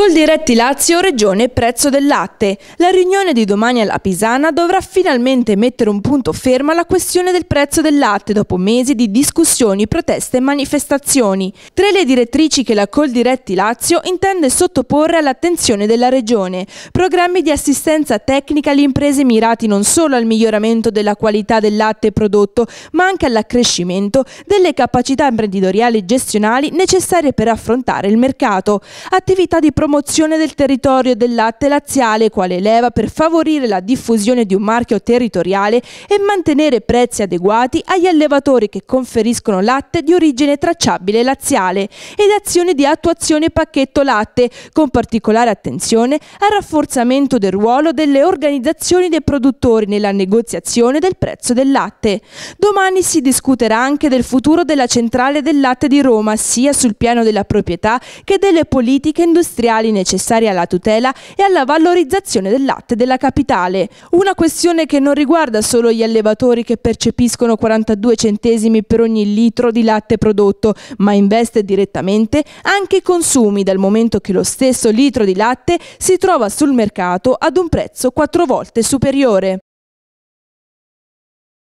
Col diretti Lazio, Regione prezzo del latte. La riunione di domani alla Pisana dovrà finalmente mettere un punto fermo alla questione del prezzo del latte dopo mesi di discussioni, proteste e manifestazioni. Tre le direttrici che la Col diretti Lazio intende sottoporre all'attenzione della Regione. Programmi di assistenza tecnica alle imprese mirati non solo al miglioramento della qualità del latte prodotto, ma anche all'accrescimento delle capacità imprenditoriali e gestionali necessarie per affrontare il mercato. Attività di promozione promozione del territorio del latte laziale quale leva per favorire la diffusione di un marchio territoriale e mantenere prezzi adeguati agli allevatori che conferiscono latte di origine tracciabile laziale ed azioni di attuazione pacchetto latte, con particolare attenzione al rafforzamento del ruolo delle organizzazioni dei produttori nella negoziazione del prezzo del latte. Domani si discuterà anche del futuro della centrale del latte di Roma, sia sul piano della proprietà che delle politiche industriali ambientali necessari alla tutela e alla valorizzazione del latte della capitale. Una questione che non riguarda solo gli allevatori che percepiscono 42 centesimi per ogni litro di latte prodotto, ma investe direttamente anche i consumi dal momento che lo stesso litro di latte si trova sul mercato ad un prezzo quattro volte superiore.